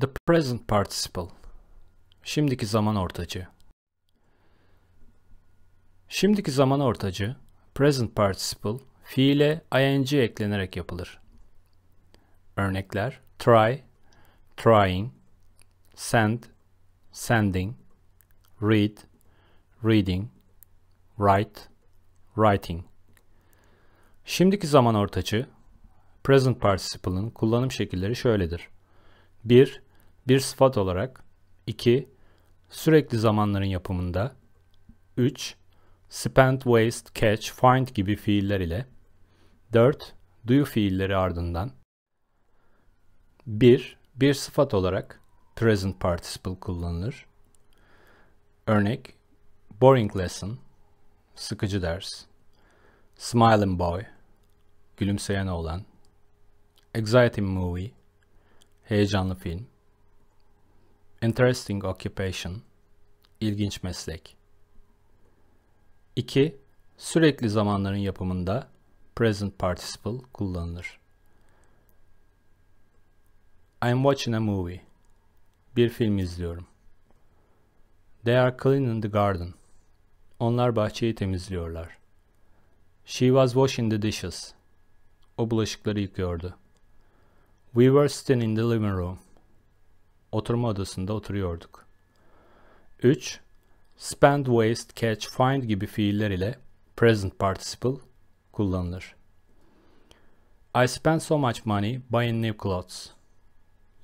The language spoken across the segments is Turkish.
The present participle. Şimdiki zaman ortacı. Şimdiki zaman ortacı, present participle, fiile ing eklenerek yapılır. Örnekler try, trying, send, sending, read, reading, write, writing. Şimdiki zaman ortacı, present participle'ın kullanım şekilleri şöyledir. 1. Bir sıfat olarak 2. Sürekli zamanların yapımında 3. Spend, waste, catch, find gibi fiiller ile 4. Do fiilleri ardından 1. Bir sıfat olarak present participle kullanılır. Örnek boring lesson sıkıcı ders smiling boy gülümseyen oğlan exciting movie Heyecanlı film. Interesting occupation. ilginç meslek. 2. Sürekli zamanların yapımında present participle kullanılır. I'm watching a movie. Bir film izliyorum. They are cleaning the garden. Onlar bahçeyi temizliyorlar. She was washing the dishes. O bulaşıkları yıkıyordu. We were sitting in the living room. Oturma odasında oturuyorduk. 3. Spend, waste, catch, find gibi fiiller ile present participle kullanılır. I spend so much money buying new clothes.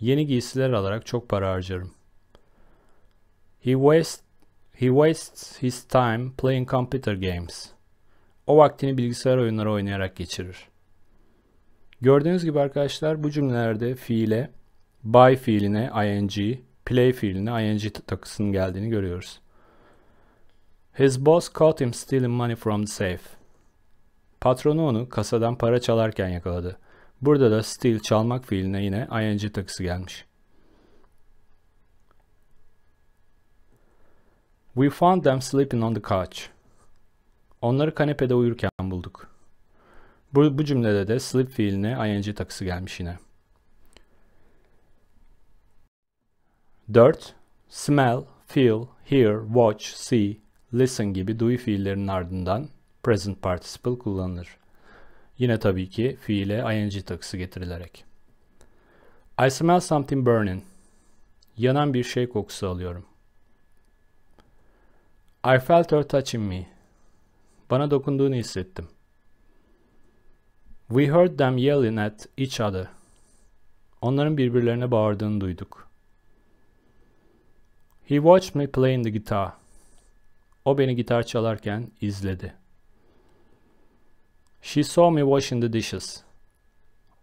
Yeni giysiler alarak çok para harcarım. He wastes he wastes his time playing computer games. O vaktini bilgisayar oyunları oynayarak geçirir. Gördüğünüz gibi arkadaşlar bu cümlelerde fiile, by fiiline ing, play fiiline ing takısının geldiğini görüyoruz. His boss caught him stealing money from the safe. Patronu onu kasadan para çalarken yakaladı. Burada da steal çalmak fiiline yine ing takısı gelmiş. We found them sleeping on the couch. Onları kanepede uyurken bulduk. Bu, bu cümlede de slip fiiline ing takısı gelmiş yine. 4. Smell, feel, hear, watch, see, listen gibi duy fiillerinin ardından present participle kullanılır. Yine tabii ki fiile ing takısı getirilerek. I smell something burning. Yanan bir şey kokusu alıyorum. I felt her touching me. Bana dokunduğunu hissettim. We heard them yelling at each other. Onların birbirlerine bağırdığını duyduk. He watched me playing the guitar. O beni gitar çalarken izledi. She saw me washing the dishes.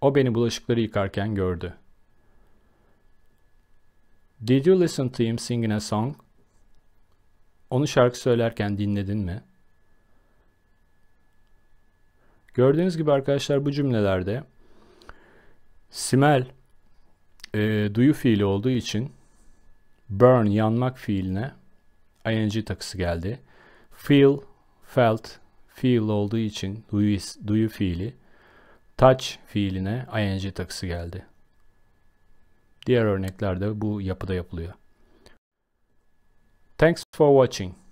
O beni bulaşıkları yıkarken gördü. Did you listen to him singing a song? Onu şarkı söylerken dinledin mi?'' Gördüğünüz gibi arkadaşlar bu cümlelerde simel e, duyu fiili olduğu için burn yanmak fiiline ing takısı geldi. Feel, felt, feel olduğu için duyu, duyu fiili touch fiiline ing takısı geldi. Diğer örneklerde bu yapıda yapılıyor. Thanks for watching.